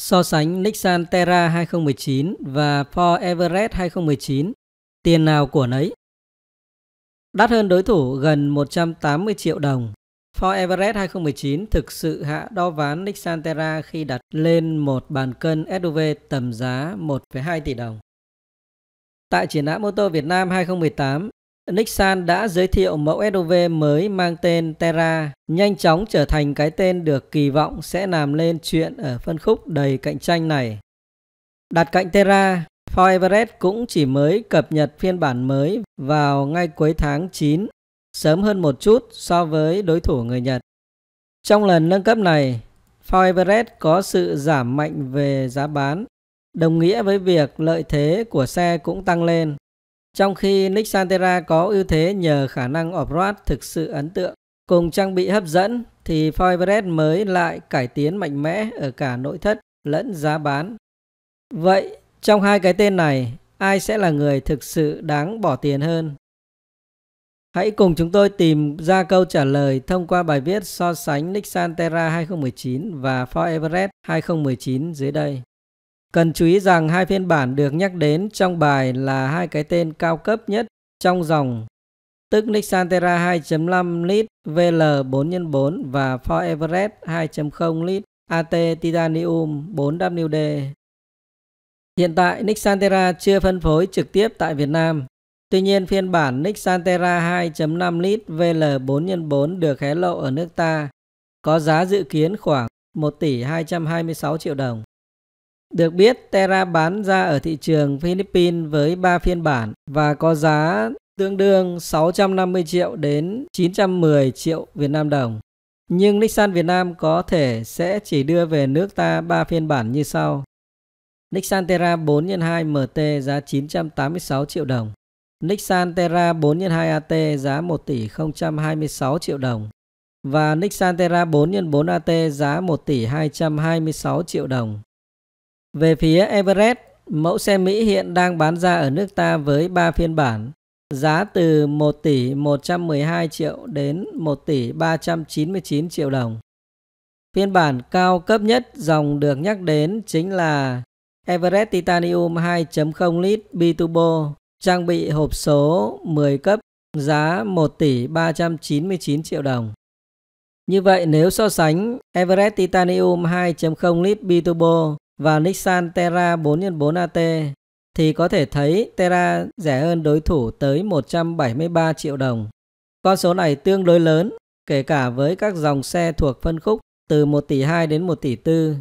So sánh Nissan Terra 2019 và Ford Everest 2019, tiền nào của nấy. Đắt hơn đối thủ gần 180 triệu đồng, Ford Everest 2019 thực sự hạ đo ván Nissan Terra khi đặt lên một bàn cân SUV tầm giá 1,2 tỷ đồng. Tại triển lãm ô tô Việt Nam 2018, Nissan đã giới thiệu mẫu SUV mới mang tên Terra, nhanh chóng trở thành cái tên được kỳ vọng sẽ làm lên chuyện ở phân khúc đầy cạnh tranh này. Đặt cạnh Terra, Ford Everest cũng chỉ mới cập nhật phiên bản mới vào ngay cuối tháng 9, sớm hơn một chút so với đối thủ người Nhật. Trong lần nâng cấp này, Ford Everest có sự giảm mạnh về giá bán, đồng nghĩa với việc lợi thế của xe cũng tăng lên. Trong khi Nissan Terra có ưu thế nhờ khả năng off-road thực sự ấn tượng, cùng trang bị hấp dẫn thì Foyverest mới lại cải tiến mạnh mẽ ở cả nội thất lẫn giá bán. Vậy trong hai cái tên này, ai sẽ là người thực sự đáng bỏ tiền hơn? Hãy cùng chúng tôi tìm ra câu trả lời thông qua bài viết so sánh Nissan Terra 2019 và Ford Everest 2019 dưới đây. Cần chú ý rằng hai phiên bản được nhắc đến trong bài là hai cái tên cao cấp nhất trong dòng, tức Nissan Terra 2.5 lít VL 4x4 và Ford Everest 2.0 lít AT Titanium 4WD. Hiện tại, Nissan Terra chưa phân phối trực tiếp tại Việt Nam. Tuy nhiên, phiên bản Nissan Terra 2.5 lít VL 4x4 được hé lộ ở nước ta, có giá dự kiến khoảng 1 tỷ 226 triệu đồng. Được biết, Terra bán ra ở thị trường Philippines với 3 phiên bản và có giá tương đương 650 triệu đến 910 triệu Việt Nam đồng. Nhưng Nissan Việt Nam có thể sẽ chỉ đưa về nước ta 3 phiên bản như sau. Nissan Terra 4x2 MT giá 986 triệu đồng. Nissan Terra 4x2 AT giá 1 tỷ 026 triệu đồng và Nissan Terra 4x4 AT giá 1 tỷ 226 triệu đồng. Về phía Everest, mẫu xe Mỹ hiện đang bán ra ở nước ta với 3 phiên bản, giá từ 1 tỷ 112 triệu đến 1 tỷ 399 triệu đồng. Phiên bản cao cấp nhất dòng được nhắc đến chính là Everest Titanium 2.0 lít biturbo, trang bị hộp số 10 cấp, giá 1 tỷ 399 triệu đồng. Như vậy nếu so sánh Everest Titanium 2.0 lít biturbo và Nissan Terra 4x4 AT thì có thể thấy Terra rẻ hơn đối thủ tới 173 triệu đồng. Con số này tương đối lớn kể cả với các dòng xe thuộc phân khúc từ 1 tỷ 2 đến 1 tỷ 4.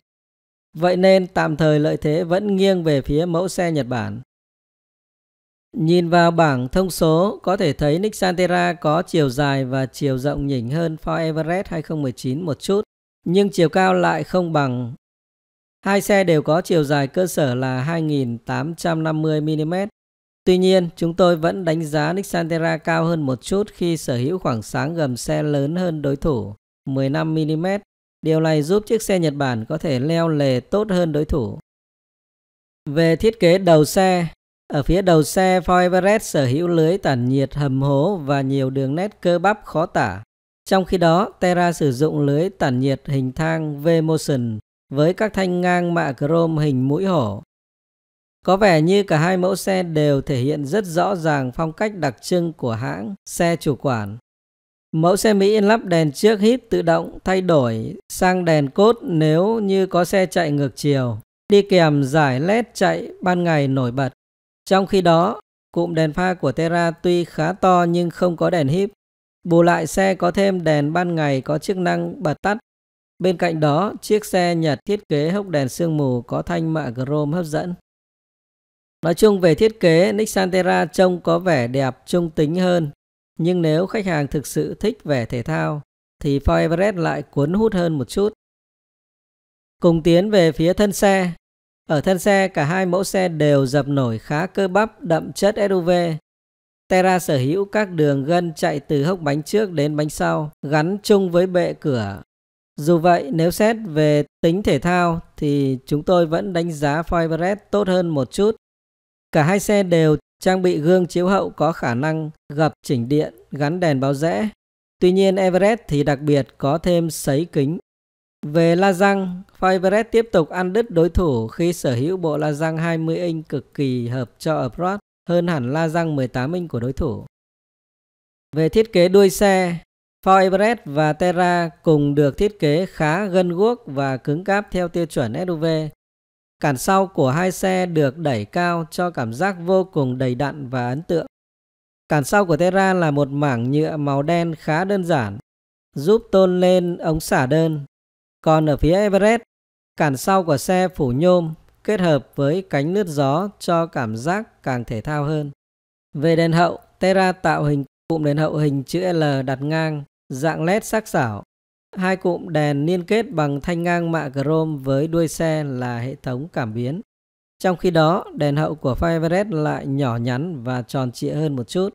Vậy nên tạm thời lợi thế vẫn nghiêng về phía mẫu xe Nhật Bản. Nhìn vào bảng thông số có thể thấy Nissan Terra có chiều dài và chiều rộng nhỉnh hơn Ford Everest 2019 một chút, nhưng chiều cao lại không bằng Hai xe đều có chiều dài cơ sở là 2.850mm. Tuy nhiên, chúng tôi vẫn đánh giá Nissan Terra cao hơn một chút khi sở hữu khoảng sáng gầm xe lớn hơn đối thủ 15mm. Điều này giúp chiếc xe Nhật Bản có thể leo lề tốt hơn đối thủ. Về thiết kế đầu xe, ở phía đầu xe Ford Everest sở hữu lưới tản nhiệt hầm hố và nhiều đường nét cơ bắp khó tả. Trong khi đó, Terra sử dụng lưới tản nhiệt hình thang V-Motion với các thanh ngang mạ chrome hình mũi hổ. Có vẻ như cả hai mẫu xe đều thể hiện rất rõ ràng phong cách đặc trưng của hãng xe chủ quản. Mẫu xe Mỹ lắp đèn trước híp tự động thay đổi sang đèn cốt nếu như có xe chạy ngược chiều, đi kèm giải LED chạy ban ngày nổi bật. Trong khi đó, cụm đèn pha của Terra tuy khá to nhưng không có đèn híp. Bù lại xe có thêm đèn ban ngày có chức năng bật tắt Bên cạnh đó, chiếc xe Nhật thiết kế hốc đèn sương mù có thanh mạ chrome hấp dẫn. Nói chung về thiết kế, Nissan Terra trông có vẻ đẹp trung tính hơn, nhưng nếu khách hàng thực sự thích vẻ thể thao, thì Ford Everest lại cuốn hút hơn một chút. Cùng tiến về phía thân xe. Ở thân xe, cả hai mẫu xe đều dập nổi khá cơ bắp đậm chất SUV. Terra sở hữu các đường gân chạy từ hốc bánh trước đến bánh sau, gắn chung với bệ cửa dù vậy, nếu xét về tính thể thao thì chúng tôi vẫn đánh giá Firebird tốt hơn một chút. Cả hai xe đều trang bị gương chiếu hậu có khả năng gập chỉnh điện, gắn đèn báo rẽ. Tuy nhiên Everest thì đặc biệt có thêm sấy kính. Về la răng, Firebird tiếp tục ăn đứt đối thủ khi sở hữu bộ la răng 20 inch cực kỳ hợp cho approach hơn hẳn la răng 18 inch của đối thủ. Về thiết kế đuôi xe, Ford Everest và Terra cùng được thiết kế khá gân guốc và cứng cáp theo tiêu chuẩn SUV. Cản sau của hai xe được đẩy cao cho cảm giác vô cùng đầy đặn và ấn tượng. Cản sau của Terra là một mảng nhựa màu đen khá đơn giản, giúp tôn lên ống xả đơn. Còn ở phía Everest, cản sau của xe phủ nhôm kết hợp với cánh lướt gió cho cảm giác càng thể thao hơn. Về đèn hậu, Terra tạo hình cụm đèn hậu hình chữ L đặt ngang dạng led sắc sảo. Hai cụm đèn liên kết bằng thanh ngang mạ chrome với đuôi xe là hệ thống cảm biến. Trong khi đó, đèn hậu của Firebrand lại nhỏ nhắn và tròn trịa hơn một chút.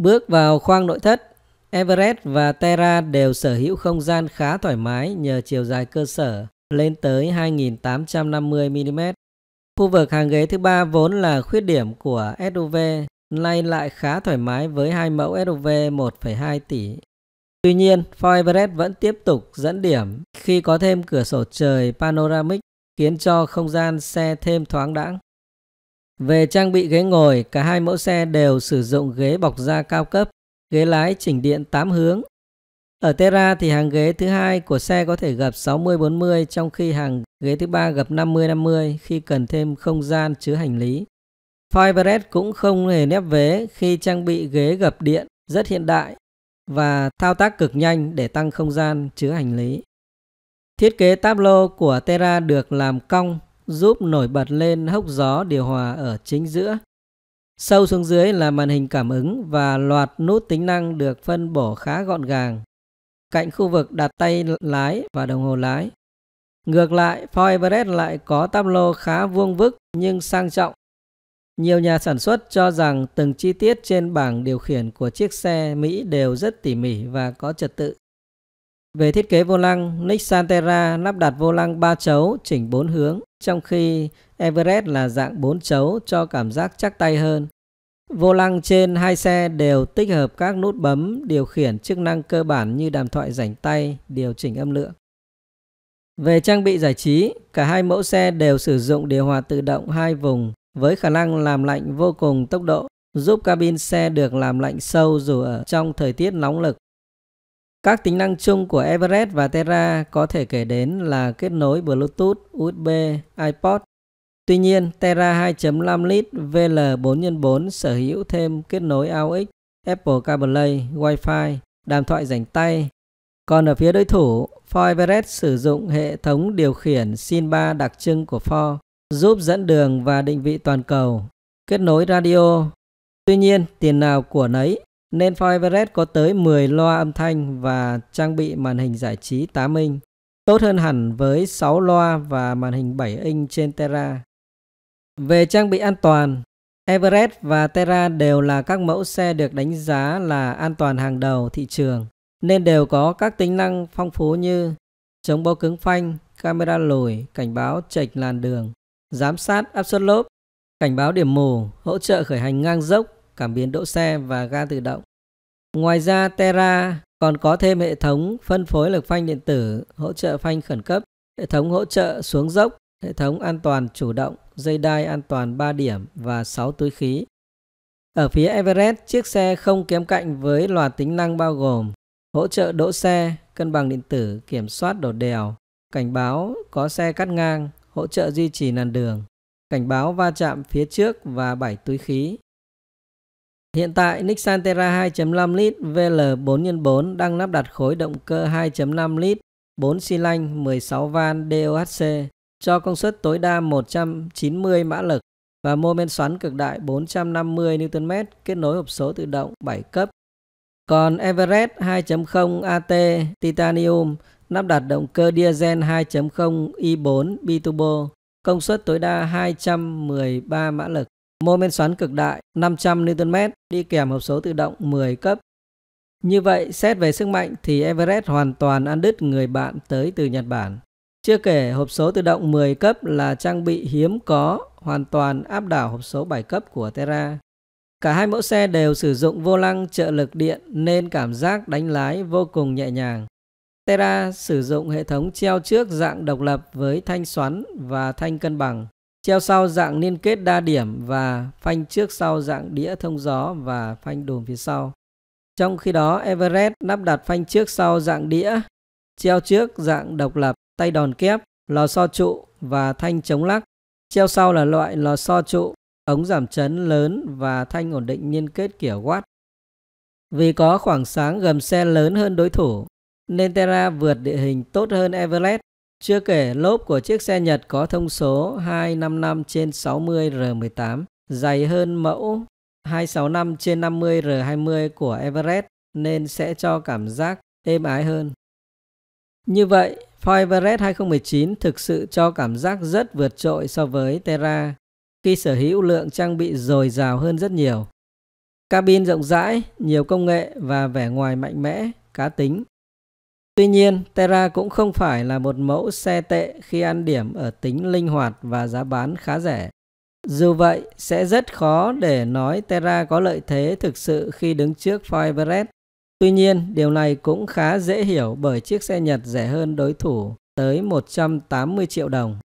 Bước vào khoang nội thất, Everest và Terra đều sở hữu không gian khá thoải mái nhờ chiều dài cơ sở lên tới 2.850 mm. Khu vực hàng ghế thứ ba vốn là khuyết điểm của SUV nay lại khá thoải mái với hai mẫu SUV 1,2 tỷ. Tuy nhiên, Ford Everest vẫn tiếp tục dẫn điểm khi có thêm cửa sổ trời panoramic khiến cho không gian xe thêm thoáng đãng. Về trang bị ghế ngồi, cả hai mẫu xe đều sử dụng ghế bọc da cao cấp, ghế lái chỉnh điện 8 hướng. Ở Terra thì hàng ghế thứ hai của xe có thể gập 60-40 trong khi hàng ghế thứ ba gập 50-50 khi cần thêm không gian chứa hành lý. Firebread cũng không hề nép vế khi trang bị ghế gập điện rất hiện đại và thao tác cực nhanh để tăng không gian chứa hành lý. Thiết kế tablo của Terra được làm cong giúp nổi bật lên hốc gió điều hòa ở chính giữa. Sâu xuống dưới là màn hình cảm ứng và loạt nút tính năng được phân bổ khá gọn gàng. Cạnh khu vực đặt tay lái và đồng hồ lái. Ngược lại, Ford Everest lại có tablo khá vuông vức nhưng sang trọng nhiều nhà sản xuất cho rằng từng chi tiết trên bảng điều khiển của chiếc xe Mỹ đều rất tỉ mỉ và có trật tự. Về thiết kế vô lăng, Nissan Terra lắp đặt vô lăng 3 chấu chỉnh 4 hướng, trong khi Everest là dạng 4 chấu cho cảm giác chắc tay hơn. Vô lăng trên hai xe đều tích hợp các nút bấm điều khiển chức năng cơ bản như đàm thoại rảnh tay, điều chỉnh âm lượng. Về trang bị giải trí, cả hai mẫu xe đều sử dụng điều hòa tự động hai vùng với khả năng làm lạnh vô cùng tốc độ giúp cabin xe được làm lạnh sâu dù ở trong thời tiết nóng lực. Các tính năng chung của Everest và Terra có thể kể đến là kết nối Bluetooth, USB, iPod. Tuy nhiên, Terra 2.5 lít VL4x4 sở hữu thêm kết nối AUX, Apple CarPlay, Wi-Fi, đàm thoại rảnh tay. Còn ở phía đối thủ, Ford Everest sử dụng hệ thống điều khiển Sin 3 đặc trưng của Ford giúp dẫn đường và định vị toàn cầu, kết nối radio. Tuy nhiên, tiền nào của nấy, nên Ford Everest có tới 10 loa âm thanh và trang bị màn hình giải trí 8 inch, tốt hơn hẳn với 6 loa và màn hình 7 inch trên Terra. Về trang bị an toàn, Everest và Terra đều là các mẫu xe được đánh giá là an toàn hàng đầu thị trường, nên đều có các tính năng phong phú như chống bó cứng phanh, camera lùi, cảnh báo chệch làn đường, giám sát áp suất lốp, cảnh báo điểm mù, hỗ trợ khởi hành ngang dốc, cảm biến đỗ xe và ga tự động. Ngoài ra, Terra còn có thêm hệ thống phân phối lực phanh điện tử, hỗ trợ phanh khẩn cấp, hệ thống hỗ trợ xuống dốc, hệ thống an toàn chủ động, dây đai an toàn 3 điểm và 6 túi khí. Ở phía Everest, chiếc xe không kém cạnh với loạt tính năng bao gồm hỗ trợ đỗ xe, cân bằng điện tử, kiểm soát đổ đèo, cảnh báo có xe cắt ngang, hỗ trợ duy trì làn đường, cảnh báo va chạm phía trước và bảy túi khí. Hiện tại, Nissan Terra 2.5 lít VL4x4 đang lắp đặt khối động cơ 2.5 lít 4 xi lanh 16 van DOHC cho công suất tối đa 190 mã lực và mô men xoắn cực đại 450 Nm kết nối hộp số tự động 7 cấp. Còn Everest 2.0 AT Titanium lắp đặt động cơ diesel 2.0 i4 biturbo, công suất tối đa 213 mã lực, mô men xoắn cực đại 500 Nm, đi kèm hộp số tự động 10 cấp. Như vậy, xét về sức mạnh thì Everest hoàn toàn ăn đứt người bạn tới từ Nhật Bản. Chưa kể hộp số tự động 10 cấp là trang bị hiếm có, hoàn toàn áp đảo hộp số 7 cấp của Terra. Cả hai mẫu xe đều sử dụng vô lăng trợ lực điện nên cảm giác đánh lái vô cùng nhẹ nhàng. Terra sử dụng hệ thống treo trước dạng độc lập với thanh xoắn và thanh cân bằng, treo sau dạng liên kết đa điểm và phanh trước sau dạng đĩa thông gió và phanh đùm phía sau. Trong khi đó, Everest lắp đặt phanh trước sau dạng đĩa, treo trước dạng độc lập, tay đòn kép, lò xo trụ và thanh chống lắc. Treo sau là loại lò xo trụ, ống giảm chấn lớn và thanh ổn định liên kết kiểu watt. Vì có khoảng sáng gầm xe lớn hơn đối thủ, nên Terra vượt địa hình tốt hơn Everest. Chưa kể lốp của chiếc xe Nhật có thông số 255 trên 60 R18, dày hơn mẫu 265 trên 50 R20 của Everest nên sẽ cho cảm giác êm ái hơn. Như vậy, Ford Everest 2019 thực sự cho cảm giác rất vượt trội so với Terra khi sở hữu lượng trang bị dồi dào hơn rất nhiều. Cabin rộng rãi, nhiều công nghệ và vẻ ngoài mạnh mẽ, cá tính Tuy nhiên, Terra cũng không phải là một mẫu xe tệ khi ăn điểm ở tính linh hoạt và giá bán khá rẻ. Dù vậy, sẽ rất khó để nói Terra có lợi thế thực sự khi đứng trước Fiverr. Tuy nhiên, điều này cũng khá dễ hiểu bởi chiếc xe Nhật rẻ hơn đối thủ tới 180 triệu đồng.